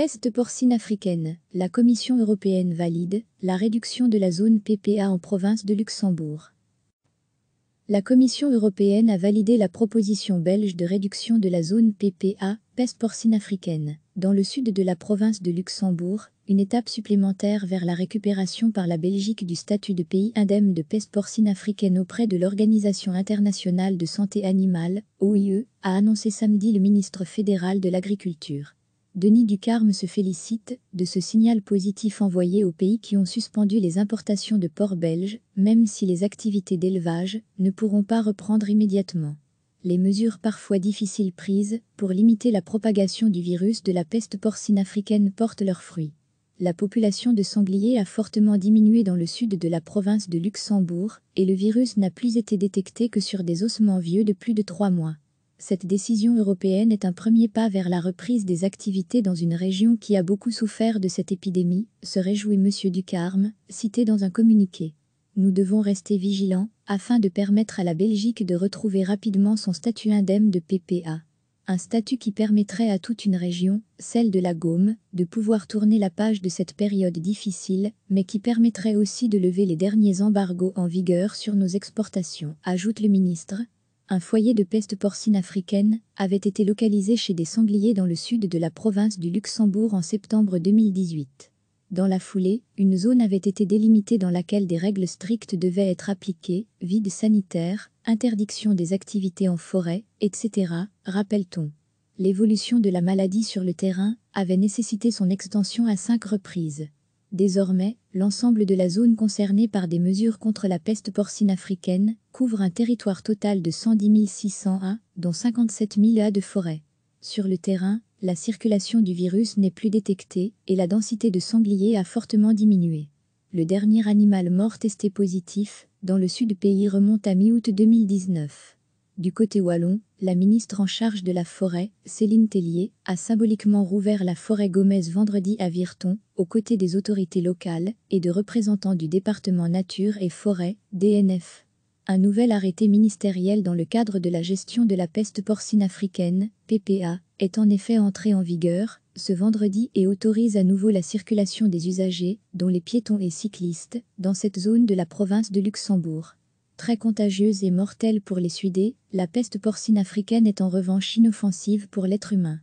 Peste porcine africaine, la Commission européenne valide la réduction de la zone PPA en province de Luxembourg. La Commission européenne a validé la proposition belge de réduction de la zone PPA, peste porcine africaine, dans le sud de la province de Luxembourg, une étape supplémentaire vers la récupération par la Belgique du statut de pays indemne de peste porcine africaine auprès de l'Organisation internationale de santé animale, OIE, a annoncé samedi le ministre fédéral de l'Agriculture. Denis Ducarme se félicite de ce signal positif envoyé aux pays qui ont suspendu les importations de porcs belges, même si les activités d'élevage ne pourront pas reprendre immédiatement. Les mesures parfois difficiles prises pour limiter la propagation du virus de la peste porcine africaine portent leurs fruits. La population de sangliers a fortement diminué dans le sud de la province de Luxembourg et le virus n'a plus été détecté que sur des ossements vieux de plus de trois mois cette décision européenne est un premier pas vers la reprise des activités dans une région qui a beaucoup souffert de cette épidémie, se réjouit M. Ducarme, cité dans un communiqué. Nous devons rester vigilants afin de permettre à la Belgique de retrouver rapidement son statut indemne de PPA. Un statut qui permettrait à toute une région, celle de la Gaume, de pouvoir tourner la page de cette période difficile, mais qui permettrait aussi de lever les derniers embargos en vigueur sur nos exportations, ajoute le ministre, un foyer de peste porcine africaine, avait été localisé chez des sangliers dans le sud de la province du Luxembourg en septembre 2018. Dans la foulée, une zone avait été délimitée dans laquelle des règles strictes devaient être appliquées, vide sanitaire, interdiction des activités en forêt, etc., rappelle-t-on. L'évolution de la maladie sur le terrain avait nécessité son extension à cinq reprises. Désormais, l'ensemble de la zone concernée par des mesures contre la peste porcine africaine couvre un territoire total de 110 600 A, dont 57 000 A de forêt. Sur le terrain, la circulation du virus n'est plus détectée et la densité de sangliers a fortement diminué. Le dernier animal mort testé positif dans le sud du pays remonte à mi-août 2019. Du côté wallon, la ministre en charge de la forêt, Céline Tellier, a symboliquement rouvert la forêt Gomez vendredi à Virton, aux côtés des autorités locales et de représentants du département Nature et Forêt, DNF. Un nouvel arrêté ministériel dans le cadre de la gestion de la peste porcine africaine, PPA, est en effet entré en vigueur ce vendredi et autorise à nouveau la circulation des usagers, dont les piétons et cyclistes, dans cette zone de la province de Luxembourg. Très contagieuse et mortelle pour les Sudés, la peste porcine africaine est en revanche inoffensive pour l'être humain.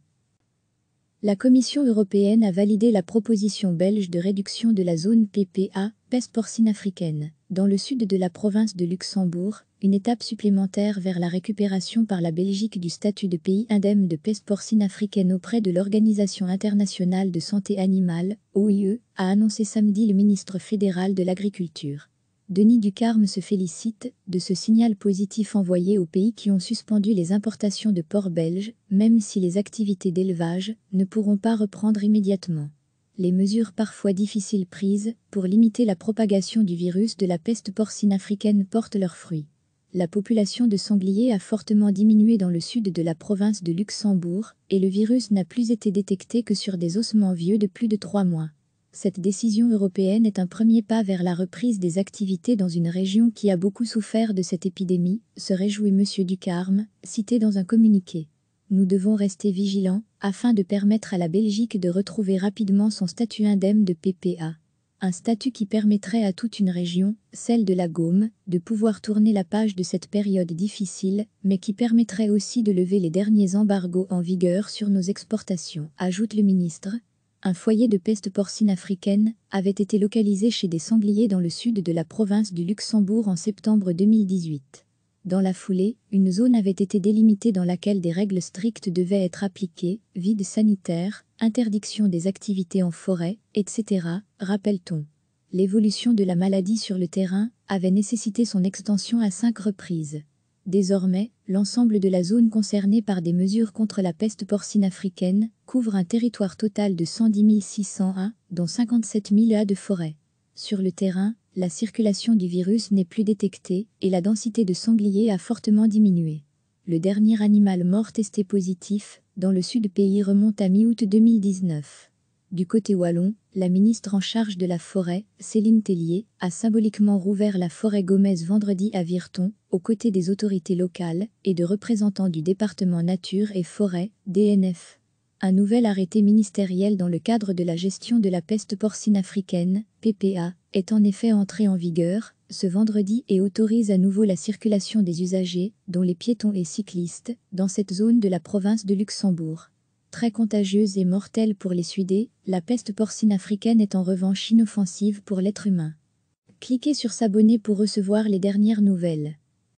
La Commission européenne a validé la proposition belge de réduction de la zone PPA, peste porcine africaine, dans le sud de la province de Luxembourg, une étape supplémentaire vers la récupération par la Belgique du statut de pays indemne de peste porcine africaine auprès de l'Organisation internationale de santé animale, OIE, a annoncé samedi le ministre fédéral de l'Agriculture. Denis Ducarme se félicite de ce signal positif envoyé aux pays qui ont suspendu les importations de porcs belges, même si les activités d'élevage ne pourront pas reprendre immédiatement. Les mesures parfois difficiles prises pour limiter la propagation du virus de la peste porcine africaine portent leurs fruits. La population de sangliers a fortement diminué dans le sud de la province de Luxembourg et le virus n'a plus été détecté que sur des ossements vieux de plus de trois mois. Cette décision européenne est un premier pas vers la reprise des activités dans une région qui a beaucoup souffert de cette épidémie, se réjouit M. Ducarme, cité dans un communiqué. Nous devons rester vigilants afin de permettre à la Belgique de retrouver rapidement son statut indemne de PPA. Un statut qui permettrait à toute une région, celle de la Gaume, de pouvoir tourner la page de cette période difficile, mais qui permettrait aussi de lever les derniers embargos en vigueur sur nos exportations, ajoute le ministre, un foyer de peste porcine africaine, avait été localisé chez des sangliers dans le sud de la province du Luxembourg en septembre 2018. Dans la foulée, une zone avait été délimitée dans laquelle des règles strictes devaient être appliquées, vide sanitaire, interdiction des activités en forêt, etc., rappelle-t-on. L'évolution de la maladie sur le terrain avait nécessité son extension à cinq reprises. Désormais, l'ensemble de la zone concernée par des mesures contre la peste porcine africaine couvre un territoire total de 110 600 dont 57 000 A de forêt. Sur le terrain, la circulation du virus n'est plus détectée et la densité de sangliers a fortement diminué. Le dernier animal mort testé positif dans le sud pays remonte à mi-août 2019. Du côté wallon, la ministre en charge de la forêt, Céline Tellier, a symboliquement rouvert la forêt Gomez vendredi à Virton, aux côtés des autorités locales et de représentants du département Nature et Forêt, DNF. Un nouvel arrêté ministériel dans le cadre de la gestion de la peste porcine africaine, PPA, est en effet entré en vigueur ce vendredi et autorise à nouveau la circulation des usagers, dont les piétons et cyclistes, dans cette zone de la province de Luxembourg très contagieuse et mortelle pour les Sudés, la peste porcine africaine est en revanche inoffensive pour l'être humain. Cliquez sur s'abonner pour recevoir les dernières nouvelles.